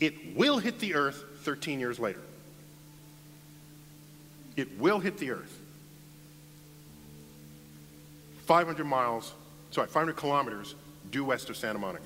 It will hit the earth 13 years later. It will hit the earth. 500 miles, sorry, 500 kilometers due west of Santa Monica.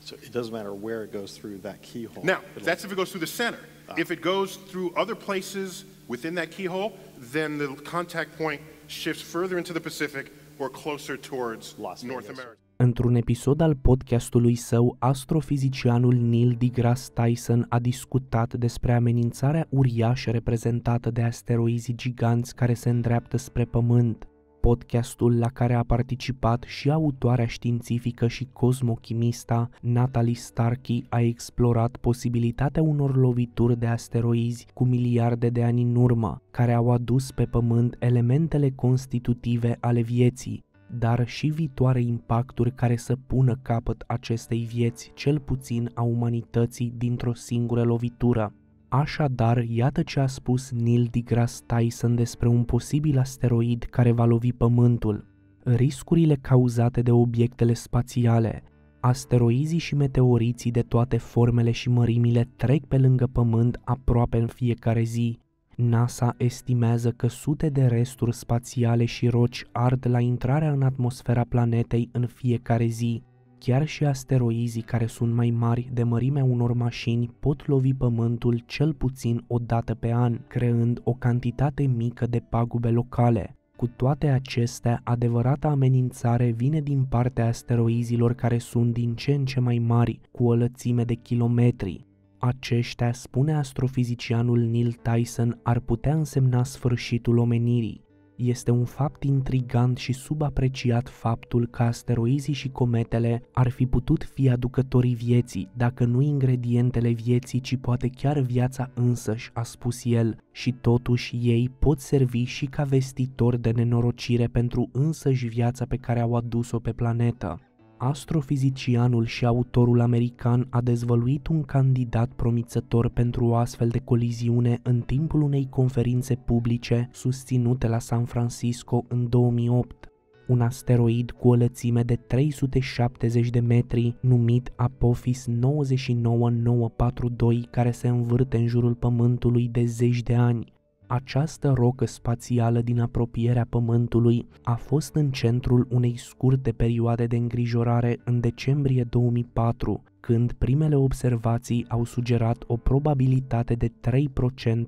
So it doesn't matter where it goes through that keyhole. Now, that's if it goes through the center. Ah. If it goes through other places within that keyhole, then the contact point shifts further into the Pacific or closer towards North America. Într-un episod al podcastului său, astrofizicianul Neil deGrasse Tyson a discutat despre amenințarea uriașă reprezentată de asteroizi giganți care se îndreaptă spre Pământ. Podcastul la care a participat și autoarea științifică și cosmochimista Natalie Starkey a explorat posibilitatea unor lovituri de asteroizi cu miliarde de ani în urmă, care au adus pe Pământ elementele constitutive ale vieții, dar și viitoare impacturi care să pună capăt acestei vieți, cel puțin a umanității, dintr-o singură lovitură. Așadar, iată ce a spus Neil deGrasse Tyson despre un posibil asteroid care va lovi Pământul. Riscurile cauzate de obiectele spațiale, asteroizii și meteoriții de toate formele și mărimile trec pe lângă Pământ aproape în fiecare zi, NASA estimează că sute de resturi spațiale și roci ard la intrarea în atmosfera planetei în fiecare zi. Chiar și asteroizii care sunt mai mari de mărimea unor mașini pot lovi Pământul cel puțin o dată pe an, creând o cantitate mică de pagube locale. Cu toate acestea, adevărata amenințare vine din partea asteroizilor care sunt din ce în ce mai mari, cu o lățime de kilometri. Aceștia, spune astrofizicianul Neil Tyson, ar putea însemna sfârșitul omenirii. Este un fapt intrigant și subapreciat faptul că asteroizii și cometele ar fi putut fi aducătorii vieții, dacă nu ingredientele vieții, ci poate chiar viața însăși, a spus el, și totuși ei pot servi și ca vestitori de nenorocire pentru însăși viața pe care au adus-o pe planetă astrofizicianul și autorul american a dezvăluit un candidat promițător pentru o astfel de coliziune în timpul unei conferințe publice susținute la San Francisco în 2008. Un asteroid cu o lățime de 370 de metri, numit Apophis 99942, care se învârte în jurul Pământului de zeci de ani, această rocă spațială din apropierea Pământului a fost în centrul unei scurte perioade de îngrijorare în decembrie 2004, când primele observații au sugerat o probabilitate de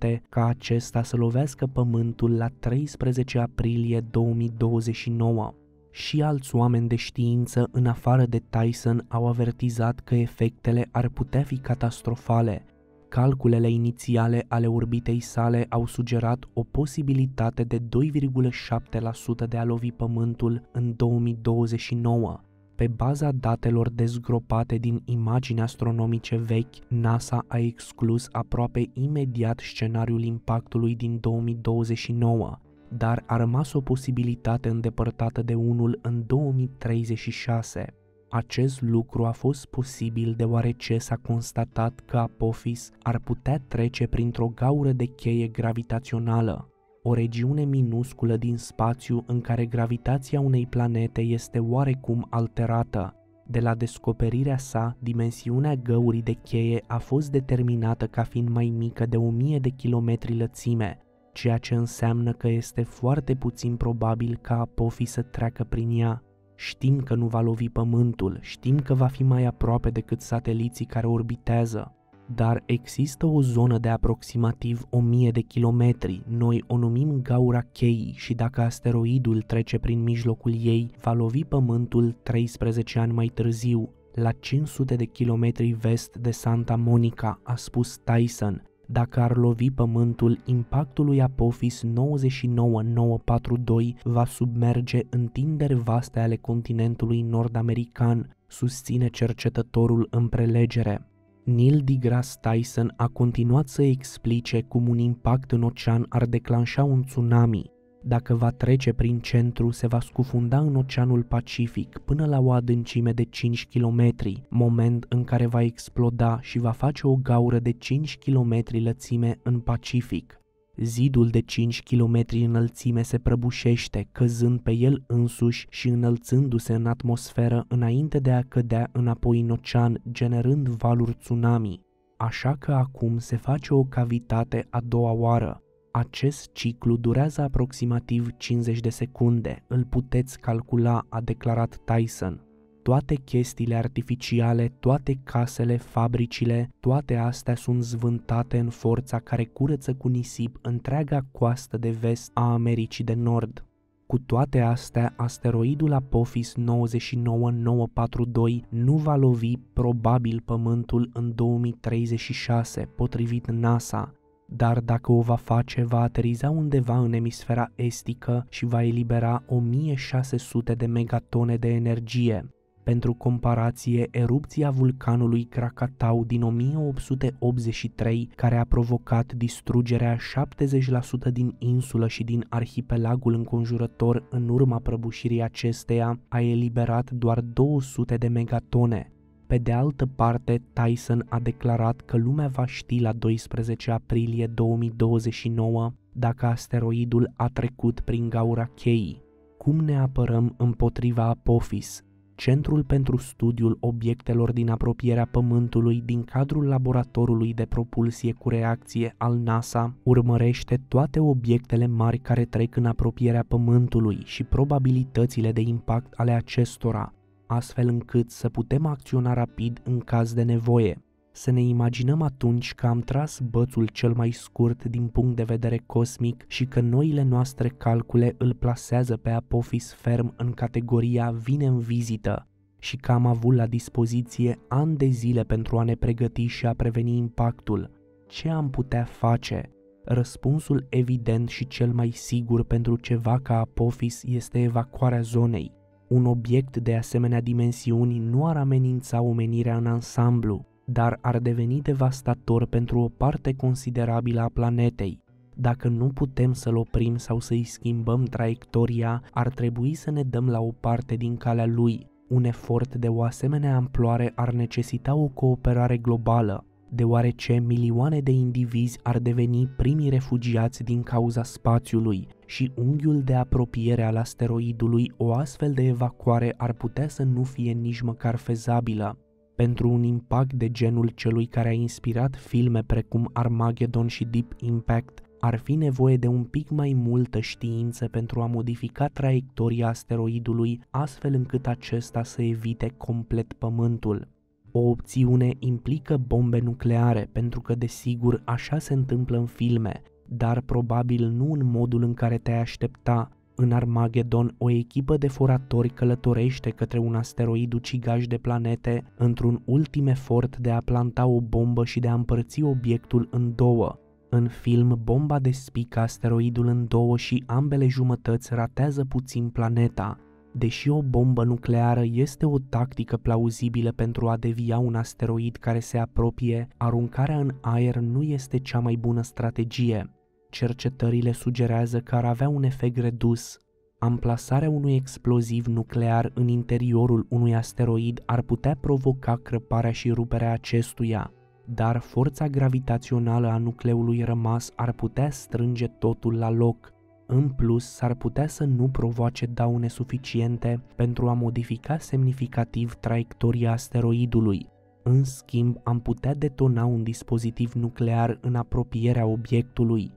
3% ca acesta să lovească Pământul la 13 aprilie 2029 și alți oameni de știință în afară de Tyson au avertizat că efectele ar putea fi catastrofale, Calculele inițiale ale orbitei sale au sugerat o posibilitate de 2,7% de a lovi Pământul în 2029. Pe baza datelor dezgropate din imagini astronomice vechi, NASA a exclus aproape imediat scenariul impactului din 2029, dar a rămas o posibilitate îndepărtată de unul în 2036. Acest lucru a fost posibil deoarece s-a constatat că Apophis ar putea trece printr-o gaură de cheie gravitațională, o regiune minusculă din spațiu în care gravitația unei planete este oarecum alterată. De la descoperirea sa, dimensiunea găurii de cheie a fost determinată ca fiind mai mică de 1000 de kilometri lățime, ceea ce înseamnă că este foarte puțin probabil ca Apophis să treacă prin ea. Știm că nu va lovi Pământul, știm că va fi mai aproape decât sateliții care orbitează, dar există o zonă de aproximativ 1000 de kilometri, noi o numim gaura cheii și dacă asteroidul trece prin mijlocul ei, va lovi Pământul 13 ani mai târziu, la 500 de kilometri vest de Santa Monica, a spus Tyson, dacă ar lovi pământul, impactul lui Apophis 99942 va submerge întinderi vaste ale continentului nord-american, susține cercetătorul în prelegere. Neil deGrasse Tyson a continuat să explice cum un impact în ocean ar declanșa un tsunami, dacă va trece prin centru, se va scufunda în Oceanul Pacific până la o adâncime de 5 km, moment în care va exploda și va face o gaură de 5 km lățime în Pacific. Zidul de 5 km înălțime se prăbușește, căzând pe el însuși și înălțându-se în atmosferă înainte de a cădea înapoi în ocean, generând valuri tsunami. Așa că acum se face o cavitate a doua oară. Acest ciclu durează aproximativ 50 de secunde, îl puteți calcula, a declarat Tyson. Toate chestiile artificiale, toate casele, fabricile, toate astea sunt zvântate în forța care curăță cu nisip întreaga coastă de vest a Americii de Nord. Cu toate astea, asteroidul Apophis 99942 nu va lovi probabil Pământul în 2036, potrivit NASA, dar dacă o va face, va ateriza undeva în emisfera estică și va elibera 1600 de megatone de energie. Pentru comparație, erupția vulcanului Krakatau din 1883, care a provocat distrugerea 70% din insulă și din arhipelagul înconjurător în urma prăbușirii acesteia, a eliberat doar 200 de megatone, pe de altă parte, Tyson a declarat că lumea va ști la 12 aprilie 2029 dacă asteroidul a trecut prin gaura cheii. Cum ne apărăm împotriva Apophis, Centrul pentru Studiul Obiectelor din Apropierea Pământului din cadrul laboratorului de propulsie cu reacție al NASA urmărește toate obiectele mari care trec în apropierea Pământului și probabilitățile de impact ale acestora, astfel încât să putem acționa rapid în caz de nevoie. Să ne imaginăm atunci că am tras bățul cel mai scurt din punct de vedere cosmic și că noile noastre calcule îl plasează pe Apophis ferm în categoria vine în vizită și că am avut la dispoziție ani de zile pentru a ne pregăti și a preveni impactul. Ce am putea face? Răspunsul evident și cel mai sigur pentru ceva ca Apophis este evacuarea zonei. Un obiect de asemenea dimensiuni nu ar amenința omenirea în ansamblu, dar ar deveni devastator pentru o parte considerabilă a planetei. Dacă nu putem să-l oprim sau să-i schimbăm traiectoria, ar trebui să ne dăm la o parte din calea lui. Un efort de o asemenea amploare ar necesita o cooperare globală, deoarece milioane de indivizi ar deveni primii refugiați din cauza spațiului și unghiul de apropiere al asteroidului, o astfel de evacuare ar putea să nu fie nici măcar fezabilă. Pentru un impact de genul celui care a inspirat filme precum Armageddon și Deep Impact, ar fi nevoie de un pic mai multă știință pentru a modifica traiectoria asteroidului, astfel încât acesta să evite complet Pământul. O opțiune implică bombe nucleare, pentru că desigur așa se întâmplă în filme, dar probabil nu în modul în care te-ai aștepta. În Armageddon, o echipă de foratori călătorește către un asteroid ucigaș de planete într-un ultim efort de a planta o bombă și de a împărți obiectul în două. În film, bomba despică asteroidul în două și ambele jumătăți ratează puțin planeta, Deși o bombă nucleară este o tactică plauzibilă pentru a devia un asteroid care se apropie, aruncarea în aer nu este cea mai bună strategie. Cercetările sugerează că ar avea un efect redus. Amplasarea unui exploziv nuclear în interiorul unui asteroid ar putea provoca crăparea și ruperea acestuia, dar forța gravitațională a nucleului rămas ar putea strânge totul la loc, în plus s-ar putea să nu provoace daune suficiente pentru a modifica semnificativ traiectoria asteroidului. În schimb, am putea detona un dispozitiv nuclear în apropierea obiectului.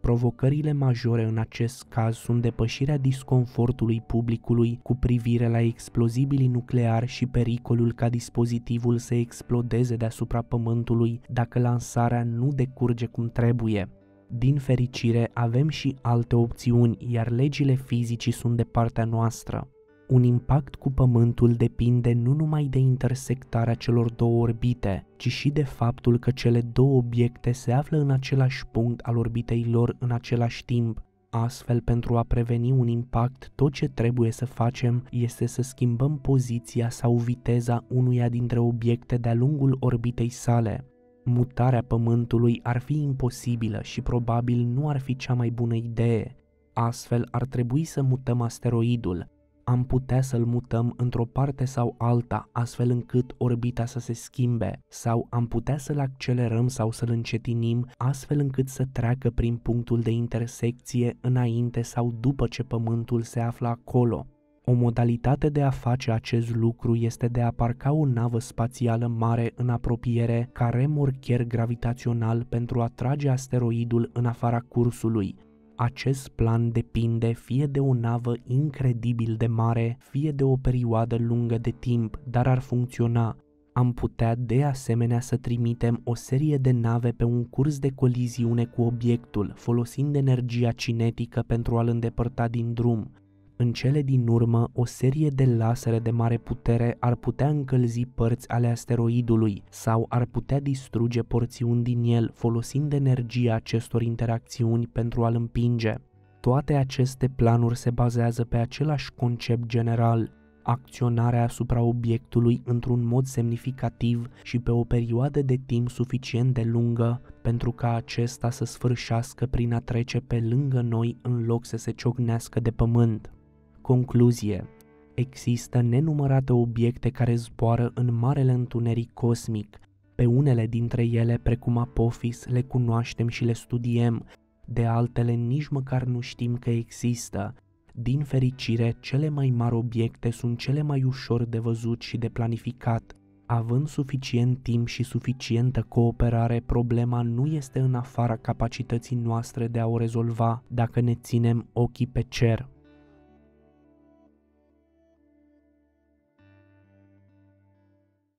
Provocările majore în acest caz sunt depășirea disconfortului publicului cu privire la explozibilii nucleari și pericolul ca dispozitivul să explodeze deasupra Pământului dacă lansarea nu decurge cum trebuie din fericire, avem și alte opțiuni, iar legile fizicii sunt de partea noastră. Un impact cu Pământul depinde nu numai de intersectarea celor două orbite, ci și de faptul că cele două obiecte se află în același punct al orbitei lor în același timp. Astfel, pentru a preveni un impact, tot ce trebuie să facem este să schimbăm poziția sau viteza unuia dintre obiecte de-a lungul orbitei sale mutarea pământului ar fi imposibilă și probabil nu ar fi cea mai bună idee. Astfel, ar trebui să mutăm asteroidul. Am putea să-l mutăm într-o parte sau alta, astfel încât orbita să se schimbe, sau am putea să-l accelerăm sau să-l încetinim, astfel încât să treacă prin punctul de intersecție înainte sau după ce Pământul se află acolo. O modalitate de a face acest lucru este de a parca o navă spațială mare în apropiere ca remorcher gravitațional pentru a trage asteroidul în afara cursului. Acest plan depinde fie de o navă incredibil de mare, fie de o perioadă lungă de timp, dar ar funcționa. Am putea de asemenea să trimitem o serie de nave pe un curs de coliziune cu obiectul, folosind energia cinetică pentru a-l îndepărta din drum. În cele din urmă, o serie de lasere de mare putere ar putea încălzi părți ale asteroidului sau ar putea distruge porțiuni din el folosind energia acestor interacțiuni pentru a-l împinge. Toate aceste planuri se bazează pe același concept general, acționarea asupra obiectului într-un mod semnificativ și pe o perioadă de timp suficient de lungă pentru ca acesta să sfârșească prin a trece pe lângă noi în loc să se ciocnească de pământ. Concluzie Există nenumărate obiecte care zboară în marele întuneric cosmic. Pe unele dintre ele, precum Apophis, le cunoaștem și le studiem, de altele nici măcar nu știm că există. Din fericire, cele mai mari obiecte sunt cele mai ușor de văzut și de planificat. Având suficient timp și suficientă cooperare, problema nu este în afara capacității noastre de a o rezolva dacă ne ținem ochii pe cer.